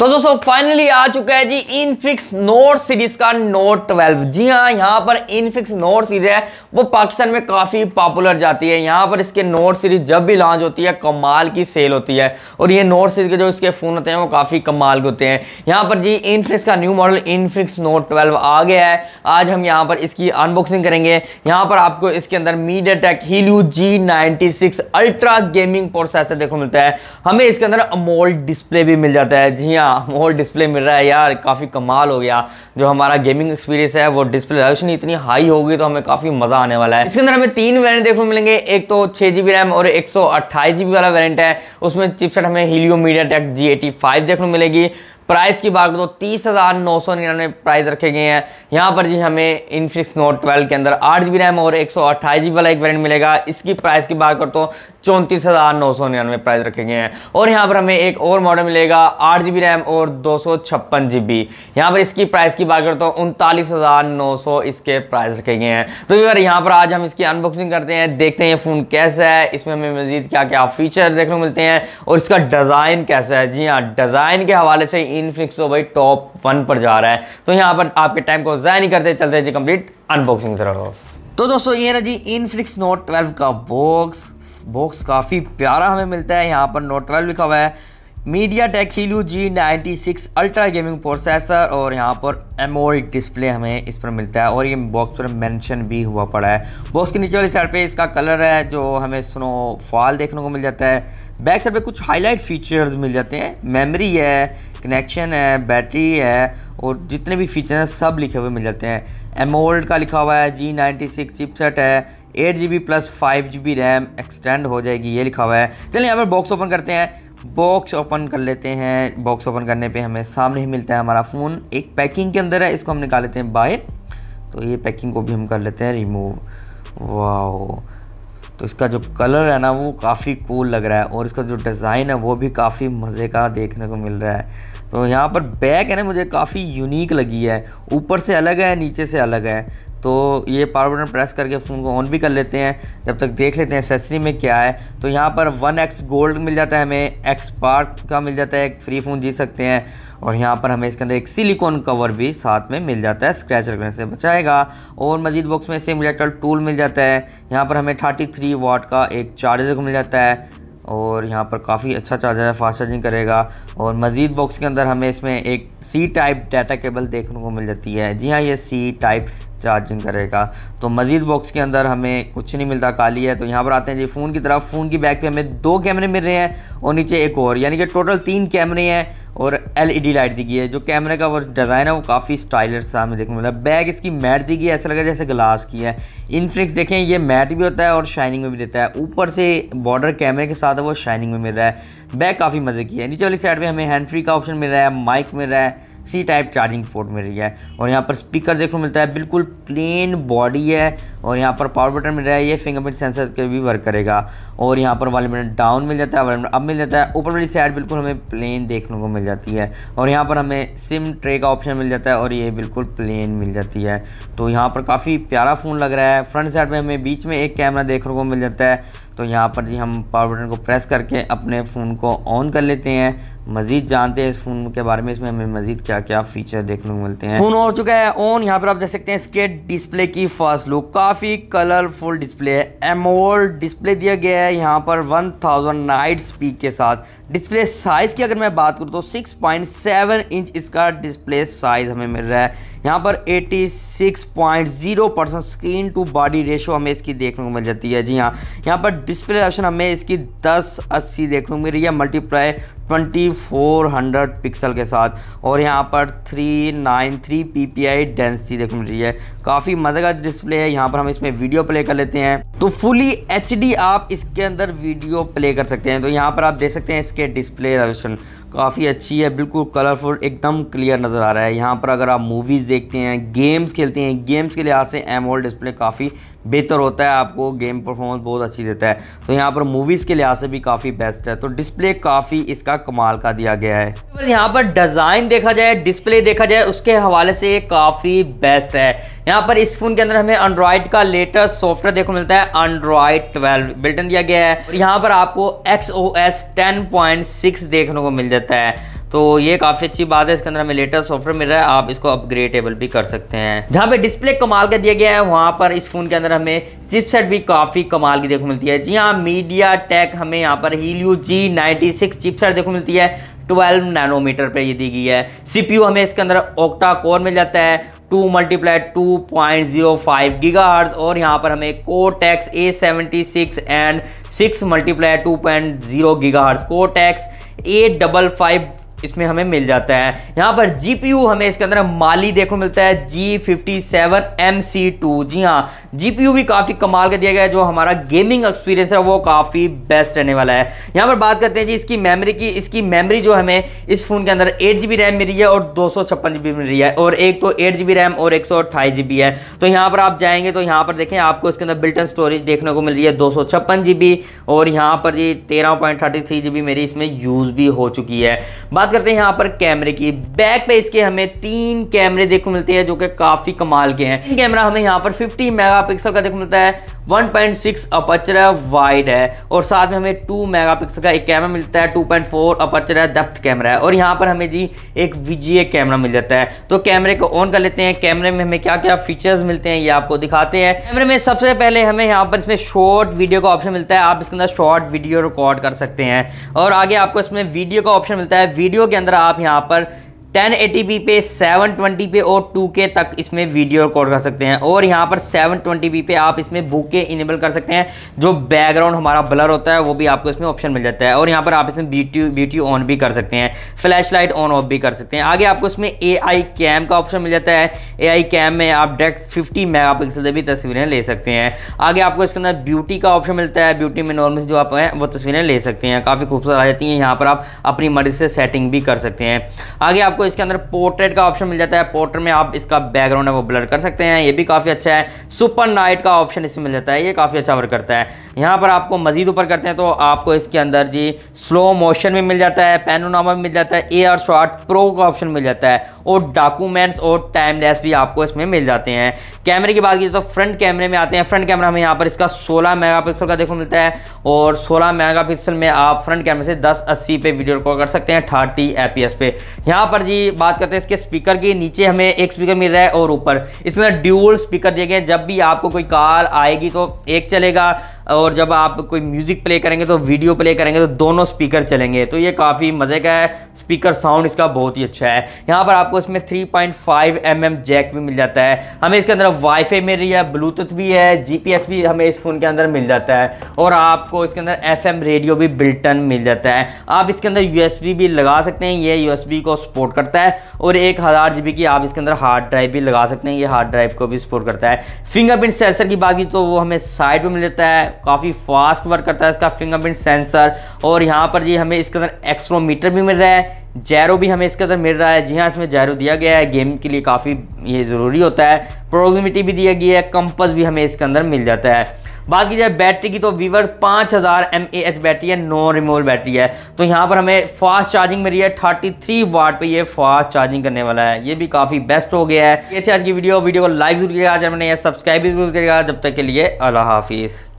तो दोस्तों फाइनली आ चुका है जी इनफिक्स नोट सीरीज का नोट 12 जी हाँ यहाँ पर इनफिक्स नोट सीरीज है वो पाकिस्तान में काफ़ी पॉपुलर जाती है यहाँ पर इसके नोट सीरीज जब भी लॉन्च होती है कमाल की सेल होती है और ये नोट सीरीज के जो इसके फ़ोन होते हैं वो काफ़ी कमाल के होते हैं यहाँ पर जी इनफिक्स का new model Infinix note twelve आ गया है आज हम यहाँ पर इसकी अनबॉक्सिंग करेंगे यहाँ पर आपको इसके अंदर MediaTek Helio G six ultra gaming processor देखो मिलता है हमें इसके अंदर अमोल डिस्प्ले भी मिल जाता है जी हाँ बढ़िया मोल डिस्प्ले मिल रहा है यार काफ़ी कमाल हो गया जो हमारा गेमिंग एक्सपीरियंस है वो डिस्प्ले रोशनी इतनी हाई होगी तो हमें काफ़ी मज़ा आने वाला है इसके अंदर हमें तीन वेरियंट देखने को मिलेंगे एक तो छः जी रैम और एक सौ वाला वेरियंट है उसमें चिपसेट हमें हीलियो मीडिया टेक जी देखने मिलेगी प्राइस की बात करो तो तीस हज़ार नौ सौ निन्यानवे प्राइस रखे गए हैं यहाँ पर जी हमें इनफिक्स नोट ट्वेल्व के अंदर आठ जी बी रैम और एक सौ अट्ठाईस जी वाला एक वेरियंट मिलेगा इसकी प्राइस की बात करते हो चौंतीस हज़ार नौ सौ निन्यानवे प्राइस रखे गए हैं और यहाँ पर हमें एक और मॉडल मिलेगा आठ जी बी रैम और दो सौ छप्पन जी बी यहाँ पर इसकी प्राइस की बात करते हो उनतालीस हज़ार नौ सौ इसके प्राइस रखे गए हैं तो यार यहाँ पर आज हम इसकी अनबॉक्सिंग करते हैं देखते हैं ये फ़ोन कैसा है इसमें हमें मज़ीद क्या क्या फ़ीचर देखने को मिलते हैं और इसका डिज़ाइन कैसा है जी हाँ डिज़ाइन के हवाले से इनफ्लिक्स तो भाई टॉप वन पर जा रहा है तो यहाँ पर आपके टाइम को ज़ाया नहीं करते चलते जी कंप्लीट अनबॉक्सिंग तरफ तो दोस्तों ये रहा जी इनफ्लिक्स नोट ट्वेल्व का बॉक्स बॉक्स काफ़ी प्यारा हमें मिलता है यहाँ पर नोट ट्वेल्व लिखा हुआ है MediaTek Helio G ninety six ultra gaming processor और यहाँ पर एमोल्ड डिस्प्ले e हमें इस पर मिलता है और ये बॉक्स पर मेंशन भी हुआ पड़ा है बॉक्स के नीचे वाली साइड पे इसका कलर है जो हमें स्नो फॉल देखने को मिल जाता है बैक साइड पे कुछ हाईलाइट फीचर्स मिल जाते हैं मेमोरी है कनेक्शन है बैटरी है और जितने भी फीचर हैं सब लिखे हुए मिल जाते हैं एमोल्ड का लिखा हुआ है जी नाइन्टी सिक्स चिपसेट है eight G B plus five G B RAM extend हो जाएगी ये लिखा हुआ है चलिए यहाँ पर बॉक्स ओपन करते हैं बॉक्स ओपन कर लेते हैं बॉक्स ओपन करने पे हमें सामने ही मिलता है हमारा फ़ोन एक पैकिंग के अंदर है इसको हम निकाल लेते हैं बाहर तो ये पैकिंग को भी हम कर लेते हैं रिमूव वाओ तो इसका जो कलर है ना वो काफ़ी कूल लग रहा है और इसका जो डिज़ाइन है वो भी काफ़ी मज़े का देखने को मिल रहा है तो यहाँ पर बैग है ना मुझे काफ़ी यूनिक लगी है ऊपर से अलग है नीचे से अलग है तो ये पावर बटन प्रेस करके फ़ोन को ऑन भी कर लेते हैं जब तक देख लेते हैं एसेसरी में क्या है तो यहाँ पर वन एक्स गोल्ड मिल जाता है हमें एक्स पार्क का मिल जाता है एक फ्री फ़ोन जी सकते हैं और यहाँ पर हमें इसके अंदर एक सिलिकॉन कवर भी साथ में मिल जाता है स्क्रैच रखने से बचाएगा और मजीद बॉक्स में सेम इलेक्ट्रल टूल मिल जाता है यहाँ पर हमें थर्टी थ्री वाट का एक चार्जर मिल जाता है और यहाँ पर काफ़ी अच्छा चार्जर है फास्ट चार्जिंग करेगा और मज़ीद बॉक्स के अंदर हमें इसमें एक सी टाइप डाटा केबल देखने को मिल जाती है जी हाँ ये सी टाइप चार्जिंग करेगा तो मज़ीद बॉक्स के अंदर हमें कुछ नहीं मिलता काली है तो यहाँ पर आते हैं जी फ़ोन की तरफ फ़ोन की बैक पे हमें दो कैमरे मिल रहे हैं और नीचे एक और यानी कि टोटल तीन कैमरे हैं और एलईडी लाइट दी गई है जो कैमरे का वो डिज़ाइन है वो काफ़ी स्टाइलिश सा हमें देखने मिला बैग इसकी मैट दी गई है ऐसा लगा जैसे ग्लास की है इनफ्लिक्स देखें ये मैट भी होता है और शाइनिंग में भी देता है ऊपर से बॉर्डर कैमरे के साथ वो शाइनिंग में मिल रहा है बैग काफ़ी मज़े की है नीचे वाली साइड में हमें हैंड फ्री का ऑप्शन मिल रहा है माइक मिल रहा है सी टाइप चार्जिंग पोर्ट मिल रही है और यहाँ पर स्पीकर देखने को मिलता है बिल्कुल प्लेन बॉडी है और यहाँ पर पावर बटन मिल रहा है ये फिंगरप्रिंट सेंसर के भी वर्क करेगा और यहाँ पर वाले बटन डाउन मिल जाता है वाले अप मिल जाता है ऊपर वाली साइड बिल्कुल हमें प्लेन देखने को मिल जाती है और यहाँ पर हमें सिम ट्रे का ऑप्शन मिल जाता है और ये बिल्कुल प्लेन मिल जाती है तो यहाँ पर काफ़ी प्यारा फ़ोन लग रहा है फ्रंट साइड में हमें बीच में एक कैमरा देखने को मिल जाता है तो यहाँ पर जी हम पावर बटन को प्रेस करके अपने फ़ोन को ऑन कर लेते हैं मजीद जानते हैं इस फ़ोन के बारे में इसमें हमें मजीद क्या क्या फीचर देखने को मिलते हैं फ़ोन हो चुका है ऑन यहाँ पर आप देख सकते हैं इसके डिस्प्ले की फर्स्ट लुक काफ़ी कलरफुल डिस्प्ले है एमोल डिस्प्ले दिया गया है यहाँ पर 1000 थाउजेंड नाइट स्पीक के साथ डिस्प्ले साइज़ की अगर मैं बात करूँ तो 6.7 इंच इसका डिस्प्ले साइज़ हमें मिल रहा है यहाँ पर 86.0 percent screen to body ratio हमें इसकी देखने को मिल जाती है जी हाँ यहाँ पर डिस्प्ले ऑप्शन हमें इसकी दस अस्सी देखने को मिल रही है मल्टीप्लाई 2400 पिक्सल के साथ और यहाँ पर 393 पीपीआई डेंसिटी देखने मिल रही है काफ़ी मज़े का डिस्प्ले है यहाँ पर हम इसमें वीडियो प्ले कर लेते हैं तो फुली एच आप इसके अंदर वीडियो प्ले कर सकते हैं तो यहाँ पर आप देख सकते हैं इसके डिस्प्ले ऑप्शन काफ़ी अच्छी है बिल्कुल कलरफुल एकदम क्लियर नज़र आ रहा है यहाँ पर अगर आप मूवीज़ देखते हैं गेम्स खेलते हैं गेम्स के लिहाज से एमोल डिस्प्ले काफ़ी बेहतर होता है आपको गेम परफॉर्मेंस बहुत अच्छी देता है तो यहाँ पर मूवीज़ के लिहाज से भी काफ़ी बेस्ट है तो डिस्प्ले काफ़ी इसका कमाल का दिया गया है तो यहाँ पर डिज़ाइन देखा जाए डिस्प्ले देखा जाए उसके हवाले से ये काफ़ी बेस्ट है यहाँ पर इस फ़ोन के अंदर हमें एंड्रॉयड का लेटेस्ट सॉफ्टवेयर देखने मिलता है एंड्रॉयड ट्वेल्व बिल्टन दिया गया है यहाँ पर आपको X O S ten point six देखने को मिल जाता है तो ये काफ़ी अच्छी बात है इसके अंदर हमें लेटेस्ट सॉफ्टवेयर मिल रहा है आप इसको अपग्रेडेबल भी कर सकते हैं जहाँ पे डिस्प्ले कमाल का दिया गया है वहाँ पर इस फ़ोन के अंदर हमें चिपसेट भी काफ़ी कमाल की देखो मिलती है जी हाँ मीडिया टेक हमें यहाँ पर ही जी नाइन्टी सिक्स चिपसेट देखने मिलती है 12 नैनोमीटर पे ये दी गई है सीपीयू हमें इसके अंदर ओक्टा कोर मिल जाता है two multiply two point zero five और यहाँ पर हमें tax A seventy six and six multiply two point zero giga tax A double five इसमें हमें मिल जाता है यहाँ पर जीपीयू हमें इसके अंदर माली देखो मिलता है G fifty seven M C two जी हाँ जी भी काफ़ी कमाल का दिया गया है जो हमारा गेमिंग एक्सपीरियंस है वो काफ़ी बेस्ट रहने वाला है यहाँ पर बात करते हैं जी इसकी मेमोरी की इसकी मेमोरी जो हमें इस फ़ोन के अंदर एट जी बी रैम मिली है और दो सौ छप्पन जी बी मिल रही है और एक तो एट जी बी रैम और एक सौ अट्ठाईस जी बी है तो यहाँ पर आप जाएंगे तो यहाँ पर देखें आपको इसके अंदर बिल्टन स्टोरेज देखने को मिल रही है दो सौ छप्पन जी बी और यहाँ पर जी तेरह point thirty three G B मेरी इसमें यूज़ भी हो चुकी है बात बात करते हैं यहाँ पर कैमरे की बैक पे इसके हमें तीन कैमरे देखो मिलते हैं जो कि काफ़ी कमाल के हैं कैमरा हमें यहाँ पर 50 मेगापिक्सल का देखो मिलता है 1.6 अपर्चर है वाइड है और साथ में हमें 2 मेगापिक्सल का एक कैमरा मिलता है 2.4 अपर्चर है डेप्थ कैमरा है और यहाँ पर हमें जी एक वी कैमरा मिल जाता है तो कैमरे को ऑन कर लेते हैं कैमरे में हमें क्या क्या फीचर्स मिलते हैं ये आपको दिखाते हैं कैमरे में सबसे पहले हमें यहाँ पर इसमें शॉर्ट वीडियो का ऑप्शन मिलता है आप इसके अंदर शॉर्ट वीडियो रिकॉर्ड कर सकते हैं और आगे आपको इसमें वीडियो का ऑप्शन मिलता है वीडियो के अंदर आप यहाँ पर 1080p पे सेवन पे और के तक इसमें वीडियो रिकॉर्ड कर सकते हैं और यहाँ पर 720p पे आप इसमें बुके इनेबल कर सकते हैं जो बैकग्राउंड हमारा ब्लर होता है वो भी आपको इसमें ऑप्शन मिल जाता है और यहाँ पर आप इसमें ब्यूटी ब्यूटी ऑन भी कर सकते हैं फ्लैश लाइट ऑन ऑफ भी कर सकते हैं आगे आपको इसमें ए कैम का ऑप्शन मिल जाता है ए कैम में आप डायरेक्ट फिफ्टी मेगा पिक्सल भी तस्वीरें ले सकते हैं आगे आपको इसके अंदर ब्यूटी का ऑप्शन मिलता है ब्यूटी में नॉर्मल जो आप हैं वो तस्वीरें ले सकते हैं काफ़ी खूबसूरत आ जाती हैं यहाँ पर आप अपनी मर्जी से सेटिंग भी कर सकते हैं आगे आपको आपको इसके अंदर पोर्ट्रेट का ऑप्शन मिल जाता है पोर्ट्रेट में आप इसका बैकग्राउंड है वो ब्लर कर सकते हैं ये भी काफ़ी अच्छा है सुपर नाइट का ऑप्शन इसमें मिल जाता है ये काफ़ी अच्छा वर्क करता है यहाँ पर आपको मजीद ऊपर करते हैं तो आपको इसके अंदर जी स्लो मोशन भी मिल जाता है पेनोनामा भी मिल जाता है ए आर शॉर्ट प्रो का ऑप्शन मिल जाता है और डॉक्यूमेंट्स और टाइमलेस भी आपको इसमें मिल जाते हैं कैमरे की बात की तो फ्रंट कैमरे में आते हैं फ्रंट कैमरा हमें यहाँ पर इसका सोलह मेगा का देखो मिलता है और सोलह मेगा में आप फ्रंट कैमरे से दस अस्सी पे वीडियो रिकॉर्ड कर सकते हैं थर्टी एपीएस पे यहाँ पर जी बात करते हैं इसके स्पीकर की नीचे हमें एक स्पीकर मिल रहा है और ऊपर इसमें ड्यूल स्पीकर दिए गए जब भी आपको कोई कार आएगी तो एक चलेगा और जब आप कोई म्यूज़िक प्ले करेंगे तो वीडियो प्ले करेंगे तो दोनों स्पीकर चलेंगे तो ये काफ़ी मज़े का है स्पीकर साउंड इसका बहुत ही अच्छा है यहाँ पर आपको इसमें 3.5 पॉइंट mm जैक भी मिल जाता है हमें इसके अंदर वाईफाई मिल रही है ब्लूटूथ भी है जीपीएस भी हमें इस फ़ोन के अंदर मिल जाता है और आपको इसके अंदर एफ रेडियो भी बिल्टन मिल जाता है आप इसके अंदर यू भी लगा सकते हैं ये यू को सपोर्ट करता है और एक हज़ार जी की आप इसके अंदर हार्ड ड्राइव भी लगा सकते हैं ये हार्ड ड्राइव को भी सपोर्ट करता है फिंगरप्रिंट सेंसर की बात की तो वो हमें साइड पर मिल जाता है काफ़ी फास्ट वर्क करता है इसका फिंगरप्रिंट सेंसर और यहाँ पर जी हमें इसके अंदर एक्सट्रोमीटर भी मिल रहा है जैरो भी हमें इसके अंदर मिल रहा है जी हाँ इसमें जैरो दिया गया है गेम के लिए काफ़ी ये ज़रूरी होता है प्रोग्रामिटी भी दिया गया है कंपस भी हमें इसके अंदर मिल जाता है बात की जाए बैटरी की तो वीवर पाँच हज़ार एम ए एच बैटरी है नॉन रिमोल बैटरी है तो यहाँ पर हमें फास्ट चार्जिंग मिली है थर्टी थ्री वाट पर यह फास्ट चार्जिंग करने वाला है ये भी काफ़ी बेस्ट हो गया है ये थी आज की वीडियो वीडियो को लाइक जरूर करिएगा चैनल ने सब्सक्राइब भी जरूर करिएगा जब तक के लिए अल्लाह हाफिज़